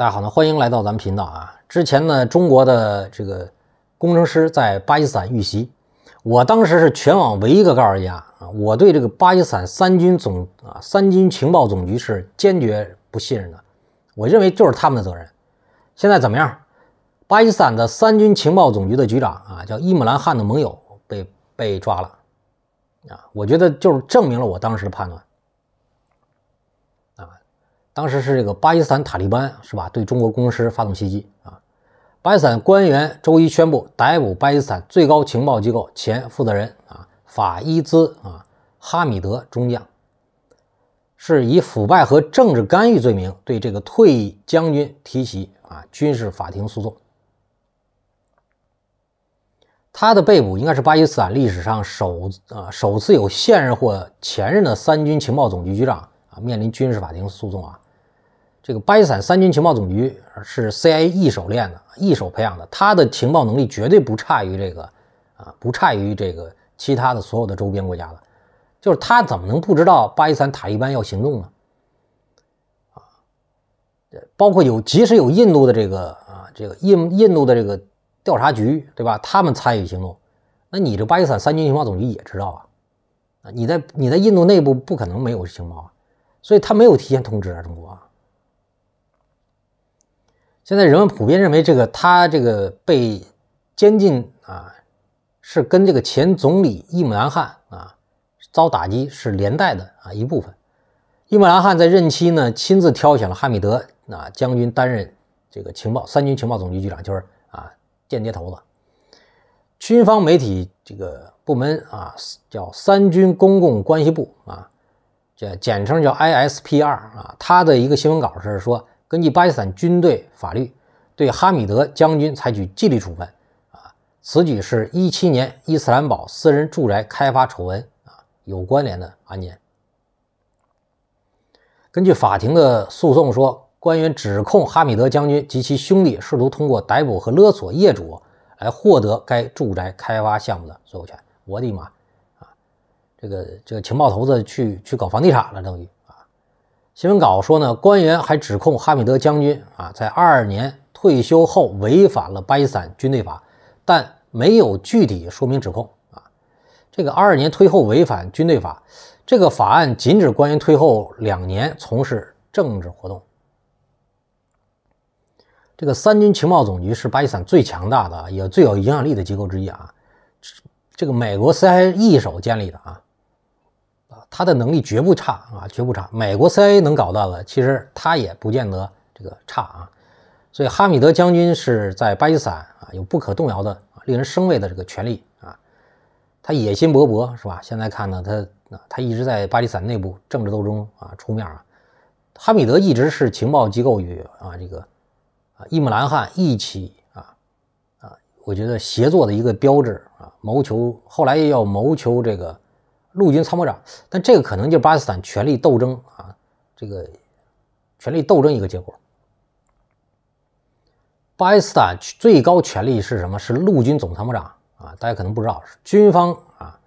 大家好，呢欢迎来到咱们频道啊！之前呢，中国的这个工程师在巴基斯坦遇袭，我当时是全网唯一一个告诉大家啊，我对这个巴基斯坦三军总啊三军情报总局是坚决不信任的，我认为就是他们的责任。现在怎么样？巴基斯坦的三军情报总局的局长啊，叫伊姆兰汗的盟友被被抓了啊，我觉得就是证明了我当时的判断。当时是这个巴基斯坦塔利班是吧？对中国公司发动袭击啊！巴基斯坦官员周一宣布逮捕巴基斯坦最高情报机构前负责人啊法伊兹啊哈米德中将，是以腐败和政治干预罪名对这个退役将军提起啊军事法庭诉讼。他的被捕应该是巴基斯坦历史上首啊首次有现任或前任的三军情报总局局长。面临军事法庭诉讼啊，这个巴基斯坦三军情报总局是 CIA 一手练的，一手培养的，他的情报能力绝对不差于这个啊，不差于这个其他的所有的周边国家的，就是他怎么能不知道巴基斯坦塔利班要行动呢？啊，包括有即使有印度的这个啊，这个印印度的这个调查局对吧？他们参与行动，那你这巴基斯坦三军情报总局也知道啊，啊，你在你在印度内部不可能没有情报啊。所以他没有提前通知啊，中国。现在人们普遍认为，这个他这个被监禁啊，是跟这个前总理伊姆兰汗啊遭打击是连带的啊一部分。伊姆兰汗在任期呢，亲自挑选了哈米德那将军担任这个情报三军情报总局局长，就是啊间谍头子。军方媒体这个部门啊，叫三军公共关系部啊。简称叫 ISP 二啊，他的一个新闻稿是说，根据巴基斯坦军队法律，对哈米德将军采取纪律处分啊，此举是一七年伊斯兰堡私人住宅开发丑闻啊有关联的案件。根据法庭的诉讼说，官员指控哈米德将军及其兄弟试图通过逮捕和勒索业主来获得该住宅开发项目的所有权。我的妈！这个这个情报头子去去搞房地产了，等于啊。新闻稿说呢，官员还指控哈米德将军啊，在二二年退休后违反了巴基斯坦军队法，但没有具体说明指控啊。这个二二年退后违反军队法，这个法案禁止官员退后两年从事政治活动。这个三军情报总局是巴基斯坦最强大的也最有影响力的机构之一啊，这个美国 C I 一手建立的啊。啊，他的能力绝不差啊，绝不差。美国 CIA 能搞到的，其实他也不见得这个差啊。所以哈米德将军是在巴基斯坦啊有不可动摇的、令人生畏的这个权利啊。他野心勃勃，是吧？现在看呢，他他一直在巴基斯坦内部政治斗争啊出面啊。哈米德一直是情报机构与啊这个啊伊姆兰汗一起啊啊，我觉得协作的一个标志啊，谋求后来要谋求这个。陆军参谋长，但这个可能就是巴基斯坦权力斗争啊，这个权力斗争一个结果。巴基斯坦最高权力是什么？是陆军总参谋长啊，大家可能不知道，是军方啊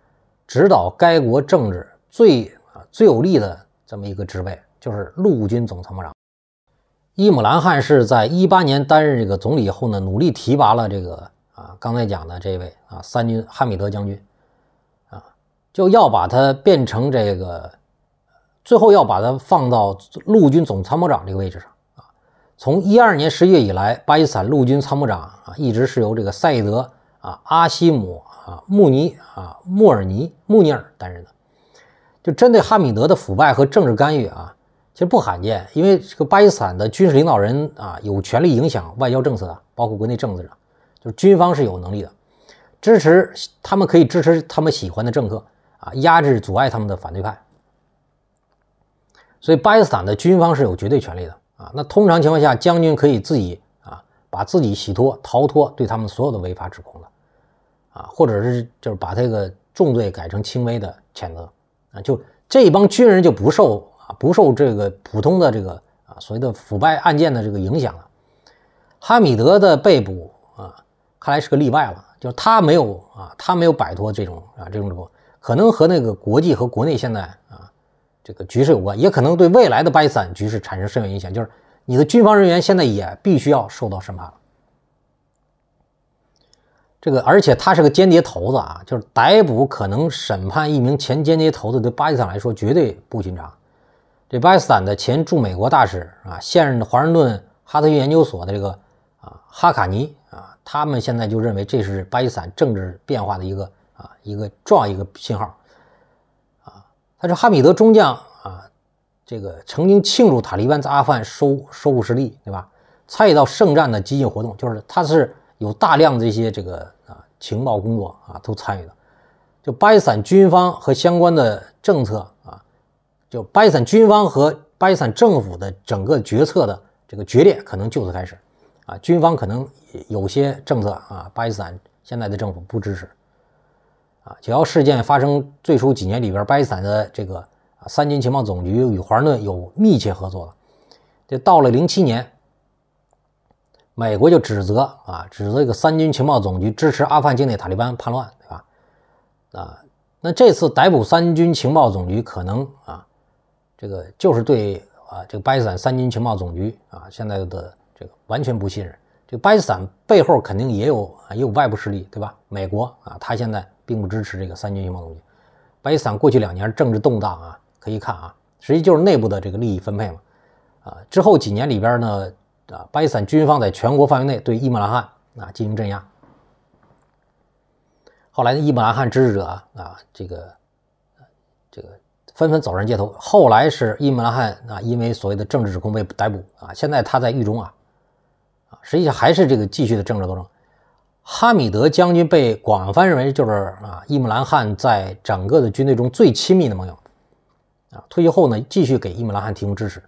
指导该国政治最啊最有力的这么一个职位，就是陆军总参谋长。伊姆兰汗是在一八年担任这个总理以后呢，努力提拔了这个啊刚才讲的这位啊三军汉密德将军。就要把它变成这个，最后要把它放到陆军总参谋长这个位置上啊！从一二年十一月以来，巴基斯坦陆军参谋长啊，一直是由这个赛义德啊、阿西姆啊、穆尼啊、莫尔尼穆尼尔担任的。就针对哈米德的腐败和政治干预啊，其实不罕见，因为这个巴基斯坦的军事领导人啊，有权力影响外交政策，包括国内政治的，就是军方是有能力的，支持他们可以支持他们喜欢的政客。啊，压制阻碍他们的反对派，所以巴基斯坦的军方是有绝对权力的啊。那通常情况下，将军可以自己啊，把自己洗脱、逃脱对他们所有的违法指控的啊，或者是就是把这个重罪改成轻微的谴责啊。就这帮军人就不受啊，不受这个普通的这个啊所谓的腐败案件的这个影响了。哈米德的被捕啊，看来是个例外了，就是他没有啊，他没有摆脱这种啊这种可能和那个国际和国内现在啊这个局势有关，也可能对未来的巴基斯坦局势产生深远影响。就是你的军方人员现在也必须要受到审判。了。这个，而且他是个间谍头子啊！就是逮捕可能审判一名前间谍头子，对巴基斯坦来说绝对不寻常。这巴基斯坦的前驻美国大使啊，现任的华盛顿哈特逊研究所的这个啊哈卡尼啊，他们现在就认为这是巴基斯坦政治变化的一个。啊，一个重要一个信号，啊，他是哈米德中将啊，这个曾经庆祝塔利班在阿富汗收收复失利，对吧？参与到圣战的激进活动，就是他是有大量这些这个啊情报工作啊都参与的，就巴基斯坦军方和相关的政策啊，就巴基斯坦军方和巴基斯坦政府的整个决策的这个决裂，可能就此开始，啊，军方可能有些政策啊，巴基斯坦现在的政府不支持。啊，九幺事件发生最初几年里边，巴基斯坦的这个啊三军情报总局与华盛顿有密切合作。这到了零七年，美国就指责啊，指责这个三军情报总局支持阿富汗境内塔利班叛乱，对吧？啊，那这次逮捕三军情报总局，可能啊，这个就是对啊这个巴基斯坦三军情报总局啊现在的这个完全不信任。这个巴基斯坦背后肯定也有啊也有外部势力，对吧？美国啊，他现在。并不支持这个三军情动。巴基斯坦过去两年政治动荡啊，可以看啊，实际就是内部的这个利益分配嘛。啊，之后几年里边呢，啊，巴基斯坦军方在全国范围内对伊姆兰汗啊进行镇压。后来呢，伊姆兰汗支持者啊，啊，这个，这个纷纷走上街头。后来是伊姆兰汗啊，因为所谓的政治指控被逮捕啊，现在他在狱中啊，啊，实际上还是这个继续的政治斗争。哈米德将军被广泛认为就是啊，伊姆兰汗在整个的军队中最亲密的盟友，啊，退役后呢，继续给伊姆兰汗提供支持，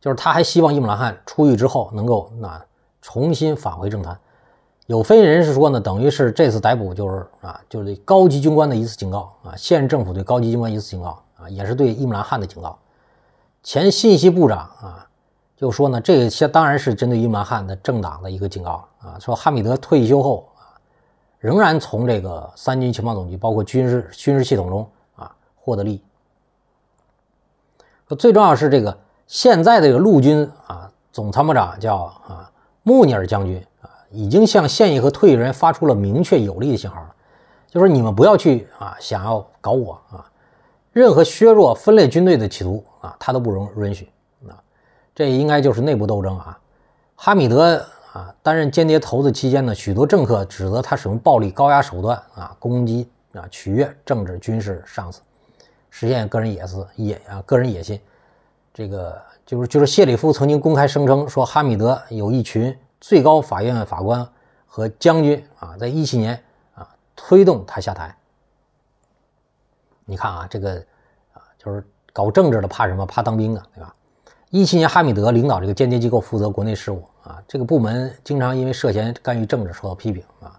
就是他还希望伊姆兰汗出狱之后能够那重新返回政坛。有分析人士说呢，等于是这次逮捕就是啊，就是高级军官的一次警告啊，现任政府对高级军官一次警告啊，也是对伊姆兰汗的警告。前信息部长啊。就说呢，这些当然是针对伊曼汉的政党的一个警告啊，说哈米德退休后啊，仍然从这个三军情报总局包括军事军事系统中啊获得利益。最重要是这个现在这个陆军啊总参谋长叫啊穆尼尔将军啊，已经向现役和退役人员发出了明确有力的信号，了，就说你们不要去啊想要搞我啊，任何削弱分裂军队的企图啊，他都不容允许。这应该就是内部斗争啊！哈米德啊，担任间谍头子期间呢，许多政客指责他使用暴力、高压手段啊，攻击啊，取悦政治、军事上司，实现个人野私，也啊，个人野心。这个就是就是谢里夫曾经公开声称说，哈米德有一群最高法院法官和将军啊，在一七年啊，推动他下台。你看啊，这个啊，就是搞政治的怕什么？怕当兵的，对吧？一七年，哈米德领导这个间谍机构负责国内事务啊，这个部门经常因为涉嫌干预政治受到批评啊。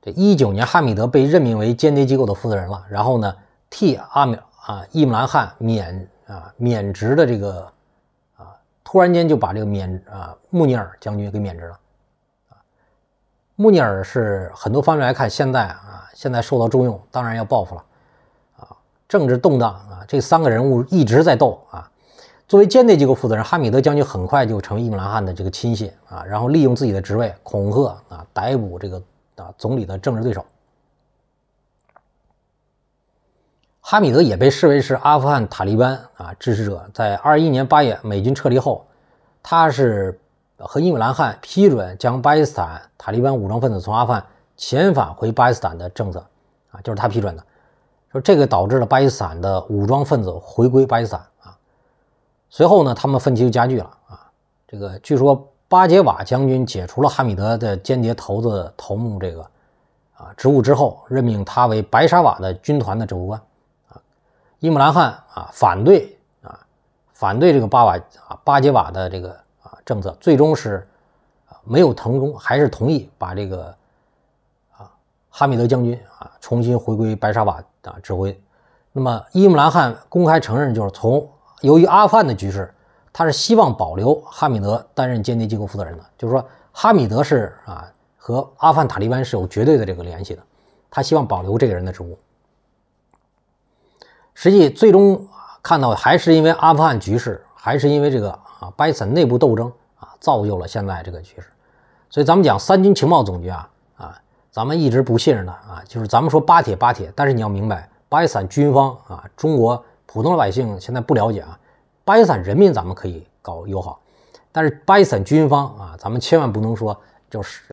这一九年，哈米德被任命为间谍机构的负责人了，然后呢，替阿米尔啊伊姆兰汗免啊免职的这个啊，突然间就把这个免啊穆尼尔将军给免职了穆尼尔是很多方面来看，现在啊现在受到重用，当然要报复了。政治动荡啊，这三个人物一直在斗啊。作为间谍机构负责人，哈米德将军很快就成为伊姆兰汗的这个亲信啊，然后利用自己的职位恐吓啊，逮捕这个啊总理的政治对手。哈米德也被视为是阿富汗塔利班啊支持者。在二一年八月美军撤离后，他是和伊姆兰汗批准将巴基斯坦塔利班武装分子从阿富汗遣返回巴基斯坦的政策啊，就是他批准的。说这个导致了巴基斯坦的武装分子回归巴基斯坦啊，随后呢，他们分歧就加剧了啊。这个据说巴杰瓦将军解除了哈米德的间谍头子头目这个啊职务之后，任命他为白沙瓦的军团的指挥官啊。伊姆兰汗啊反对啊反对这个巴瓦啊巴杰瓦的这个啊政策，最终是没有成功，还是同意把这个啊哈米德将军啊重新回归白沙瓦。啊，指挥。那么，伊姆兰汗公开承认，就是从由于阿富汗的局势，他是希望保留哈米德担任间谍机构负责人的。就是说，哈米德是啊，和阿富汗塔利班是有绝对的这个联系的。他希望保留这个人的职务。实际最终看到还是因为阿富汗局势，还是因为这个啊，拜森内部斗争啊，造就了现在这个局势。所以咱们讲三军情报总局啊。咱们一直不信任他啊，就是咱们说巴铁巴铁，但是你要明白，巴基斯坦军方啊，中国普通老百姓现在不了解啊，巴基斯坦人民咱们可以搞友好，但是巴基斯坦军方啊，咱们千万不能说就是。